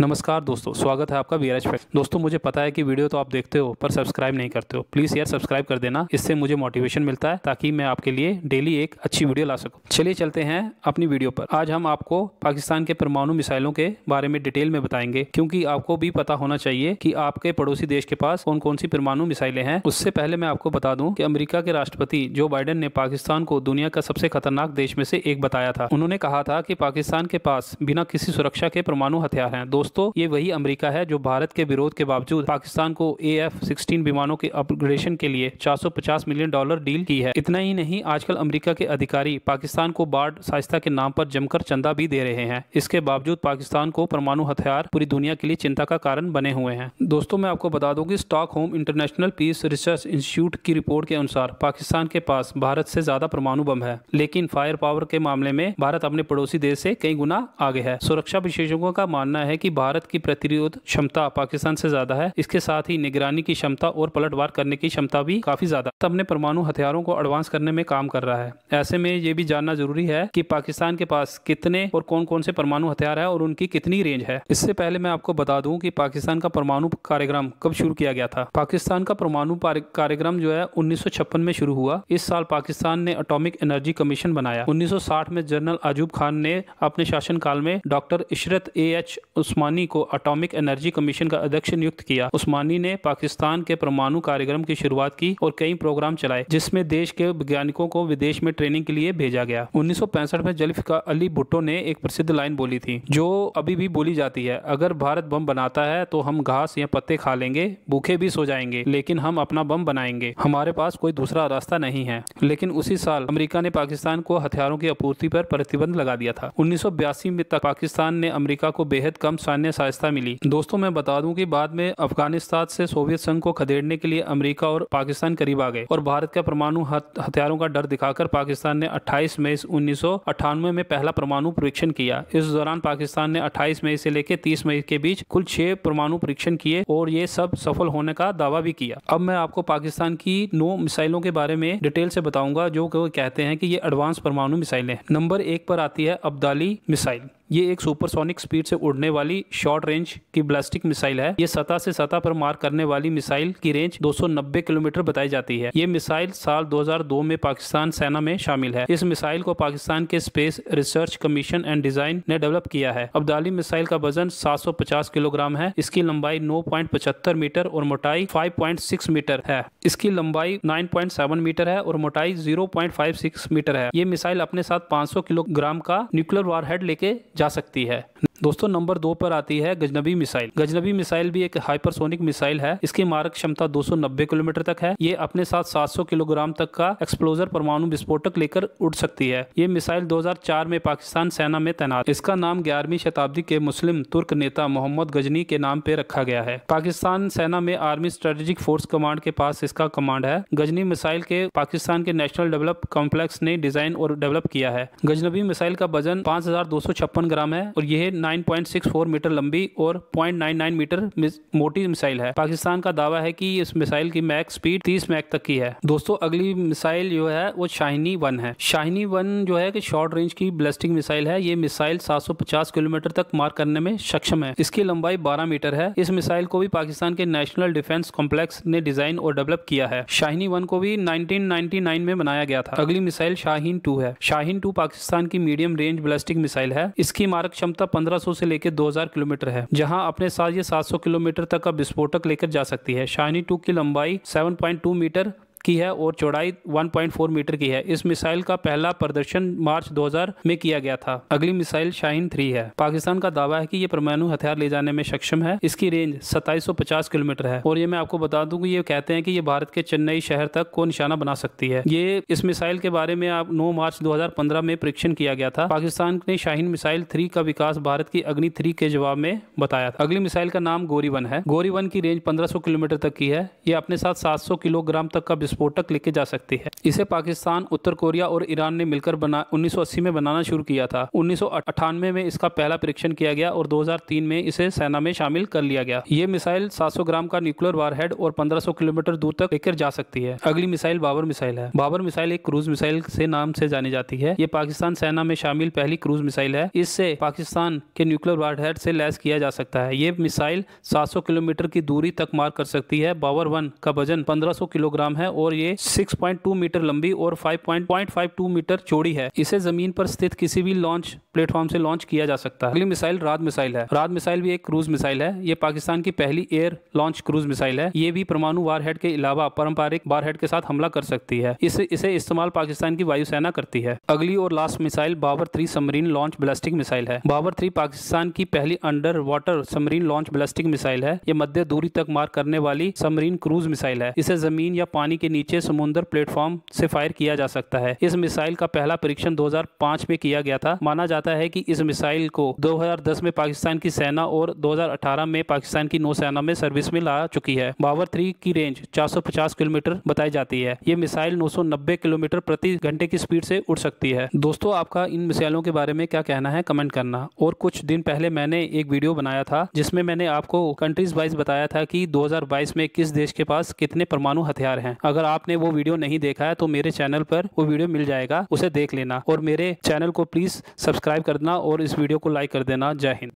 नमस्कार दोस्तों स्वागत है आपका वीरज आर दोस्तों मुझे पता है कि वीडियो तो आप देखते हो पर सब्सक्राइब नहीं करते हो प्लीज़ यार सब्सक्राइब कर देना इससे मुझे मोटिवेशन मिलता है ताकि मैं आपके लिए डेली एक अच्छी वीडियो ला सकूँ चलिए चलते हैं अपनी वीडियो पर आज हम आपको पाकिस्तान के परमाणु मिसाइलों के बारे में डिटेल में बताएंगे क्योंकि आपको भी पता होना चाहिए कि आपके पड़ोसी देश के पास कौन कौन सी परमाणु मिसाइलें हैं उससे पहले मैं आपको बता दूं कि अमेरिका के राष्ट्रपति जो बाइडेन ने पाकिस्तान को दुनिया का सबसे खतरनाक देश में से एक बताया था उन्होंने कहा था कि पाकिस्तान के पास बिना किसी सुरक्षा के परमाणु हथियार हैं दोस्तों दोस्तों ये वही अमेरिका है जो भारत के विरोध के बावजूद पाकिस्तान को ए एफ सिक्सटीन विमानों के अपग्रेडेशन के लिए 450 मिलियन डॉलर डील की है इतना ही नहीं आजकल अमेरिका के अधिकारी पाकिस्तान को बाढ़ साहिस्ता के नाम पर जमकर चंदा भी दे रहे हैं इसके बावजूद पाकिस्तान को परमाणु हथियार पूरी दुनिया के लिए चिंता का कारण बने हुए हैं दोस्तों मैं आपको बता दूँ की Stockholm international peace research institute की रिपोर्ट के अनुसार पाकिस्तान के पास भारत से ज्यादा परमाणु बम है लेकिन फायर पावर के मामले में भारत अपने पड़ोसी देश से कई गुना आगे है सुरक्षा विशेषज्ञों का मानना है कि भारत की प्रतिरोध क्षमता पाकिस्तान से ज्यादा है इसके साथ ही निगरानी की क्षमता और पलटवार करने की क्षमता भी काफी ज्यादा अपने परमाणु हथियारों को एडवांस करने में काम कर रहा है ऐसे में ये भी जानना जरूरी है की पाकिस्तान के पास कितने और कौन कौन से परमाणु हथियार है और उनकी कितनी रेंज है इससे पहले मैं आपको बता दूं कि पाकिस्तान का परमाणु कार्यक्रम कब शुरू किया गया था पाकिस्तान का परमाणु कार्यक्रम जो है उन्नीस में शुरू हुआ इस साल पाकिस्तान ने अटोमिक एनर्जी कमीशन बनाया 1960 में जनरल आजूब खान ने अपने शासनकाल में doctor Ishrat A H Usman Usmani को अटोमिक एनर्जी कमीशन का अध्यक्ष नियुक्त किया उस्मानी ने पाकिस्तान के परमाणु कार्यक्रम की शुरुआत की और कई प्रोग्राम चलाए जिसमें देश के वैज्ञानिकों को विदेश में ट्रेनिंग के लिए भेजा गया उन्नीस में जल्फिका अली भुट्टो ने एक प्रसिद्ध लाइन बोली थी जो अभी भी बोली जाती है अगर भारत बम बनाता है तो हम घास या पत्ते खा लेंगे भूखे भी सो जाएंगे लेकिन हम अपना बम बनाएंगे हमारे पास कोई दूसरा रास्ता नहीं है लेकिन उसी साल अमेरिका ने पाकिस्तान को हथियारों की आपूर्ति पर प्रतिबंध लगा दिया था उन्नीस में तक पाकिस्तान ने अमेरिका को बेहद कम अन्य सहायता मिली दोस्तों मैं बता दूं कि बाद में अफगानिस्तान से सोवियत संघ को खदेड़ने के लिए अमेरिका और पाकिस्तान करीब आ गए और भारत का परमाणु हथियारों का डर दिखाकर पाकिस्तान ने 28 मई उन्नीस में पहला परमाणु परीक्षण किया इस दौरान पाकिस्तान ने 28 मई से लेकर 30 मई के बीच कुल छह परमाणु परीक्षण किए और ये सब सफल होने का दावा भी किया अब मैं आपको पाकिस्तान की नौ मिसाइलों के बारे में डिटेल से बताऊंगा जो कहते हैं कि ये एडवांस परमाणु मिसाइलें नंबर एक पर आती है अब्दाली मिसाइल ये एक सुपरसोनिक स्पीड से उड़ने वाली शॉर्ट रेंज की ब्लास्टिक मिसाइल है ये सतह से सतह पर मार करने वाली मिसाइल की रेंज 290 किलोमीटर बताई जाती है ये मिसाइल साल 2002 में पाकिस्तान सेना में शामिल है इस मिसाइल को पाकिस्तान के space research commission and design ने डेवलप किया है अब्दाली मिसाइल का वजन सात किलोग्राम है इसकी लंबाई नौ मीटर और मोटाई फाइव मीटर है इसकी लंबाई नाइन मीटर है और मोटाई जीरो मीटर है ये मिसाइल अपने साथ 500 किलोग्राम का न्यूक्लियर वार लेके जा सकती है दोस्तों नंबर दो पर आती है गजनबी मिसाइल गजनबी मिसाइल भी एक हाइपरसोनिक मिसाइल है इसकी मारक क्षमता 290 किलोमीटर तक है ये अपने साथ 700 किलोग्राम तक का एक्सप्लोजर परमाणु विस्फोटक लेकर उड़ सकती है ये मिसाइल 2004 में पाकिस्तान सेना में तैनात इसका नाम ग्यारहवीं शताब्दी के मुस्लिम तुर्क नेता मोहम्मद गजनी के नाम पे रखा गया है पाकिस्तान सेना में आर्मी स्ट्रेटेजिक फोर्स कमांड के पास इसका कमांड है गजनी मिसाइल के पाकिस्तान के नेशनल डेवलप कॉम्प्लेक्स ने डिजाइन और डेवलप किया है गजनबी मिसाइल का वजन पाँच ग्राम है और यह 9.64 मीटर लंबी और 0.99 मीटर मोटी मिसाइल है पाकिस्तान का दावा है कि इस मिसाइल की मैक स्पीड 30 मैक तक की है दोस्तों अगली मिसाइल जो है वो शाहिनी वन है शाहिनी वन जो है कि शॉर्ट रेंज की ब्लास्टिंग मिसाइल है ये मिसाइल 750 किलोमीटर तक मार करने में सक्षम है इसकी लंबाई 12 मीटर है इस मिसाइल को भी पाकिस्तान के नेशनल डिफेंस कॉम्प्लेक्स ने डिजाइन और डेवलप किया है शाहिनी वन को भी नाइनटीन में बनाया गया था अगली मिसाइल शाहीन टू है शाहीन टू पाकिस्तान की मीडियम रेंज ब्लास्टिक मिसाइल है इसकी मारक क्षमता पंद्रह 1500 से लेकर 2000 किलोमीटर है जहां अपने साथ ये 700 किलोमीटर तक का विस्फोटक लेकर जा सकती है शाइनी टू की लंबाई 7.2 मीटर की है और चौड़ाई 1.4 मीटर की है इस मिसाइल का पहला प्रदर्शन मार्च 2000 में किया गया था अगली मिसाइल शाहीन थ्री है पाकिस्तान का दावा है की ये परमाणु हथियार ले जाने में सक्षम है इसकी रेंज 2750 किलोमीटर है और ये मैं आपको बता दूंगी ये कहते हैं कि ये भारत के चेन्नई शहर तक को निशाना बना सकती है ये इस मिसाइल के बारे में आप नौ मार्च दो में परीक्षण किया गया था पाकिस्तान ने शाहीन मिसाइल थ्री का विकास भारत की अग्नि थ्री के जवाब में बताया था अगली मिसाइल का नाम गोरी वन है गोरी वन की रेंज पंद्रह किलोमीटर तक की है ये अपने साथ सात किलोग्राम तक का विस्फोटक लेके जा सकती है इसे पाकिस्तान उत्तर कोरिया और ईरान ने मिलकर बना उन्नीस में बनाना शुरू किया था उन्नीस में इसका पहला परीक्षण किया गया और 2003 में इसे सेना में शामिल कर लिया गया ये मिसाइल 700 ग्राम का न्यूक्लियर वारहेड और 1500 किलोमीटर दूर तक लेकर जा सकती है अगली मिसाइल बाबर मिसाइल है बाबर मिसाइल एक क्रूज मिसाइल से नाम से जानी जाती है ये पाकिस्तान सेना में शामिल पहली क्रूज मिसाइल है इससे पाकिस्तान के न्यूक्लियर वारहेड से लैस किया जा सकता है ये मिसाइल 700 किलोमीटर की दूरी तक मार कर सकती है बावर वन का वजन 1500 किलोग्राम है और और ये 6.2 मीटर लंबी और 5.52 मीटर चौड़ी है इसे जमीन पर स्थित किसी भी लॉन्च प्लेटफॉर्म से लॉन्च किया जा सकता है अगली मिसाइल राज मिसाइल है राज मिसाइल भी एक क्रूज मिसाइल है ये पाकिस्तान की पहली एयर लॉन्च क्रूज मिसाइल है ये भी परमाणु वारहेड के अलावा पारंपरिक वारहेड के साथ हमला कर सकती है इसे इसे इस्तेमाल पाकिस्तान की वायुसेना करती है अगली और last missile Babur three submarine launch ballistic missile है बाबर थ्री पाकिस्तान की पहली under water submarine launch ballistic missile है ये मध्य दूरी तक मार करने वाली सबमरीन क्रूज मिसाइल है इसे जमीन या पानी के नीचे समुद्र प्लेटफॉर्म से फायर किया जा सकता है इस मिसाइल का पहला परीक्षण 2005 में किया गया था माना जाता है कि इस मिसाइल को 2010 में पाकिस्तान की सेना और 2018 में पाकिस्तान की नौसेना में सर्विस में ला चुकी है बावर थ्री की रेंज 450 किलोमीटर बताई जाती है ये मिसाइल 990 किलोमीटर प्रति घंटे की स्पीड से उड़ सकती है दोस्तों आपका इन मिसाइलों के बारे में क्या कहना है कमेंट करना और कुछ दिन पहले मैंने एक वीडियो बनाया था जिसमें मैंने आपको कंट्रीज वाइज बताया था कि 2022 में किस देश के पास कितने परमाणु हथियार हैं अगर आपने वो वीडियो नहीं देखा है तो मेरे चैनल पर वो वीडियो मिल जाएगा उसे देख लेना और मेरे चैनल को प्लीज़ सब्सक्राइब कर देना और इस वीडियो को लाइक कर देना जय हिंद